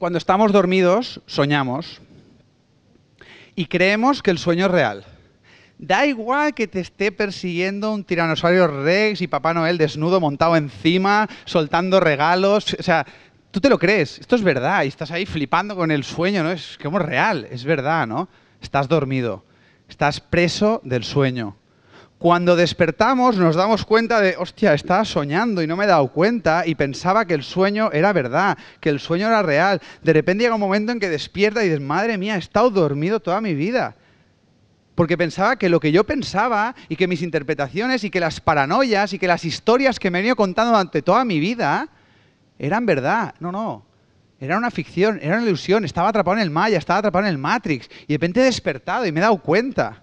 Cuando estamos dormidos, soñamos y creemos que el sueño es real. Da igual que te esté persiguiendo un tiranosaurio rex y Papá Noel desnudo montado encima, soltando regalos, o sea, tú te lo crees, esto es verdad, y estás ahí flipando con el sueño, ¿no? Es como real, es verdad, ¿no? Estás dormido, estás preso del sueño. Cuando despertamos nos damos cuenta de, hostia, estaba soñando y no me he dado cuenta y pensaba que el sueño era verdad, que el sueño era real. De repente llega un momento en que despierta y dices, madre mía, he estado dormido toda mi vida. Porque pensaba que lo que yo pensaba y que mis interpretaciones y que las paranoias y que las historias que me he venido contando durante toda mi vida eran verdad. No, no. Era una ficción, era una ilusión. Estaba atrapado en el Maya, estaba atrapado en el Matrix. Y de repente he despertado y me he dado cuenta.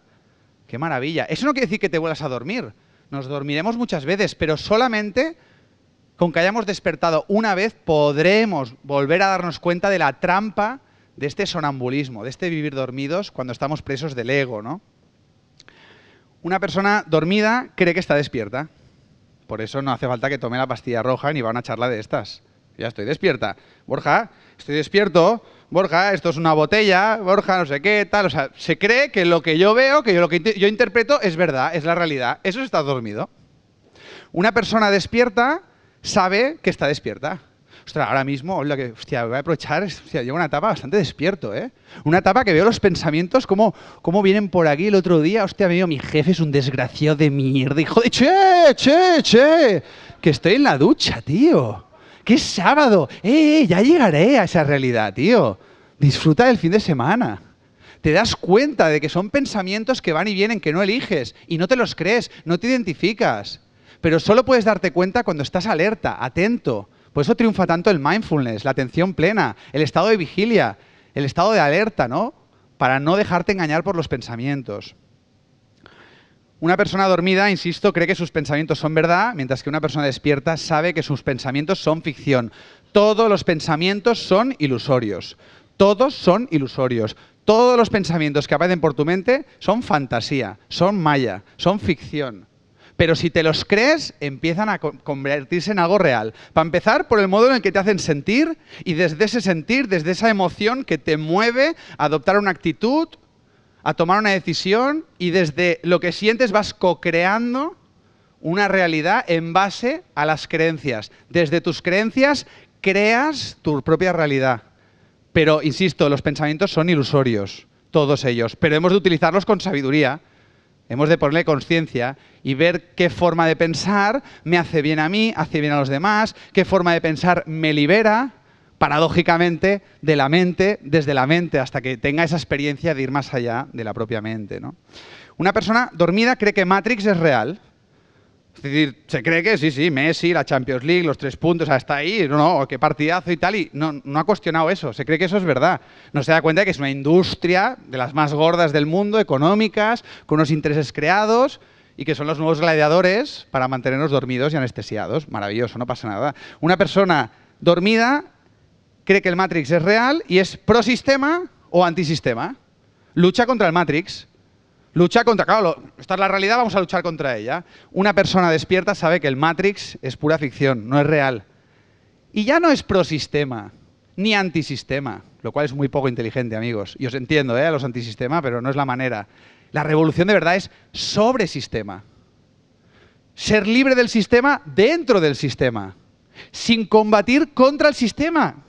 Qué maravilla. Eso no quiere decir que te vuelvas a dormir. Nos dormiremos muchas veces, pero solamente con que hayamos despertado una vez podremos volver a darnos cuenta de la trampa de este sonambulismo, de este vivir dormidos cuando estamos presos del ego, ¿no? Una persona dormida cree que está despierta. Por eso no hace falta que tome la pastilla roja ni va a una charla de estas. Ya estoy despierta. Borja, estoy despierto, Borja, esto es una botella, Borja, no sé qué, tal. O sea, se cree que lo que yo veo, que yo, lo que yo interpreto es verdad, es la realidad. Eso es dormido. Una persona despierta sabe que está despierta. Ostras, ahora mismo, que, hostia, voy a aprovechar, hostia, llevo una etapa bastante despierto, ¿eh? Una etapa que veo los pensamientos como, vienen por aquí el otro día, hostia, me mi jefe es un desgraciado de mierda, hijo de che, che, che, que estoy en la ducha, tío. ¡Qué sábado! ¡Eh, eh! Ya llegaré a esa realidad, tío. Disfruta del fin de semana. Te das cuenta de que son pensamientos que van y vienen, que no eliges, y no te los crees, no te identificas. Pero solo puedes darte cuenta cuando estás alerta, atento. Por eso triunfa tanto el mindfulness, la atención plena, el estado de vigilia, el estado de alerta, ¿no? Para no dejarte engañar por los pensamientos. Una persona dormida, insisto, cree que sus pensamientos son verdad, mientras que una persona despierta sabe que sus pensamientos son ficción. Todos los pensamientos son ilusorios. Todos son ilusorios. Todos los pensamientos que aparecen por tu mente son fantasía, son maya, son ficción. Pero si te los crees, empiezan a convertirse en algo real. Para empezar, por el modo en el que te hacen sentir y desde ese sentir, desde esa emoción que te mueve a adoptar una actitud, a tomar una decisión y desde lo que sientes vas co-creando una realidad en base a las creencias. Desde tus creencias creas tu propia realidad. Pero, insisto, los pensamientos son ilusorios, todos ellos. Pero hemos de utilizarlos con sabiduría, hemos de ponerle conciencia y ver qué forma de pensar me hace bien a mí, hace bien a los demás, qué forma de pensar me libera, paradójicamente, de la mente, desde la mente, hasta que tenga esa experiencia de ir más allá de la propia mente. ¿no? Una persona dormida cree que Matrix es real. Es decir, se cree que sí, sí, Messi, la Champions League, los tres puntos, hasta ahí, no, no, qué partidazo y tal, y no, no ha cuestionado eso, se cree que eso es verdad. No se da cuenta de que es una industria de las más gordas del mundo, económicas, con unos intereses creados, y que son los nuevos gladiadores para mantenernos dormidos y anestesiados. Maravilloso, no pasa nada. Una persona dormida cree que el Matrix es real y es pro-sistema o antisistema. Lucha contra el Matrix. Lucha contra, claro, esta es la realidad, vamos a luchar contra ella. Una persona despierta sabe que el Matrix es pura ficción, no es real. Y ya no es pro-sistema ni antisistema, lo cual es muy poco inteligente, amigos. Y os entiendo, ¿eh? A los antisistema, pero no es la manera. La revolución de verdad es sobre sistema. Ser libre del sistema dentro del sistema, sin combatir contra el sistema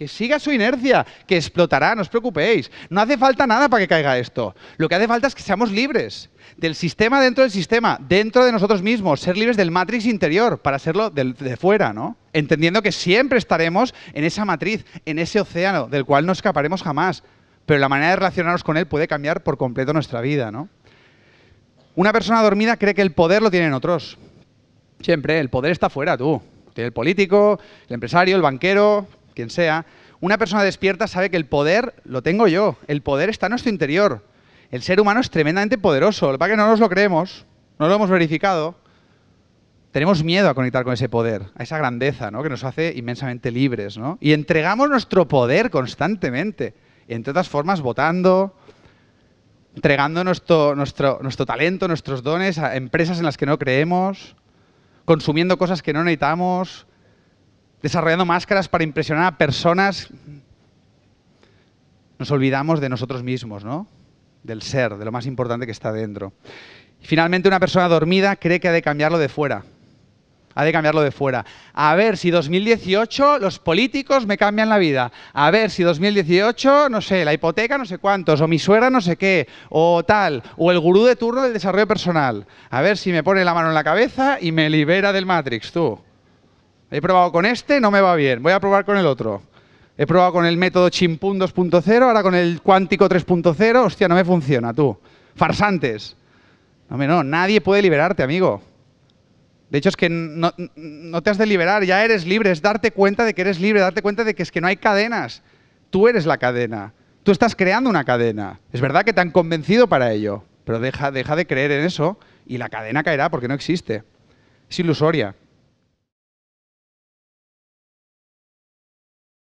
que siga su inercia, que explotará, no os preocupéis. No hace falta nada para que caiga esto. Lo que hace falta es que seamos libres del sistema dentro del sistema, dentro de nosotros mismos, ser libres del matrix interior para serlo de, fuera, ¿no? Entendiendo que siempre estaremos en esa matriz, en ese océano del cual no escaparemos jamás, pero la manera de relacionarnos con él puede cambiar por completo nuestra vida, ¿no? Una persona dormida cree que el poder lo tienen otros. Siempre, el poder está fuera, tú. Tiene el político, el empresario, el banquero, quien sea, una persona despierta sabe que el poder lo tengo yo, el poder está en nuestro interior. El ser humano es tremendamente poderoso, lo que que no nos lo creemos, no lo hemos verificado. Tenemos miedo a conectar con ese poder, a esa grandeza, ¿no? Que nos hace inmensamente libres, ¿no? Y entregamos nuestro poder constantemente, entre otras formas votando, entregando nuestro, nuestro, nuestro talento, nuestros dones a empresas en las que no creemos, consumiendo cosas que no necesitamos, desarrollando máscaras para impresionar a personas, nos olvidamos de nosotros mismos, ¿no? Del ser, de lo más importante que está dentro. finalmente, una persona dormida cree que ha de cambiarlo de fuera. Ha de cambiarlo de fuera. A ver si 2018 los políticos me cambian la vida. A ver si 2018, no sé, la hipoteca no sé cuántos, o mi suegra no sé qué, o tal, o el gurú de turno del desarrollo personal. A ver si me pone la mano en la cabeza y me libera del Matrix, tú. He probado con este, no me va bien. Voy a probar con el otro. He probado con el método Chimpún 2.0, ahora con el Cuántico 3.0. Hostia, no me funciona, tú. Farsantes. No, no, nadie puede liberarte, amigo. De hecho, es que no, te has de liberar, ya eres libre, es darte cuenta de que eres libre, darte cuenta de que es que no hay cadenas. Tú eres la cadena, tú estás creando una cadena. Es verdad que te han convencido para ello, pero deja, deja de creer en eso y la cadena caerá porque no existe. Es ilusoria.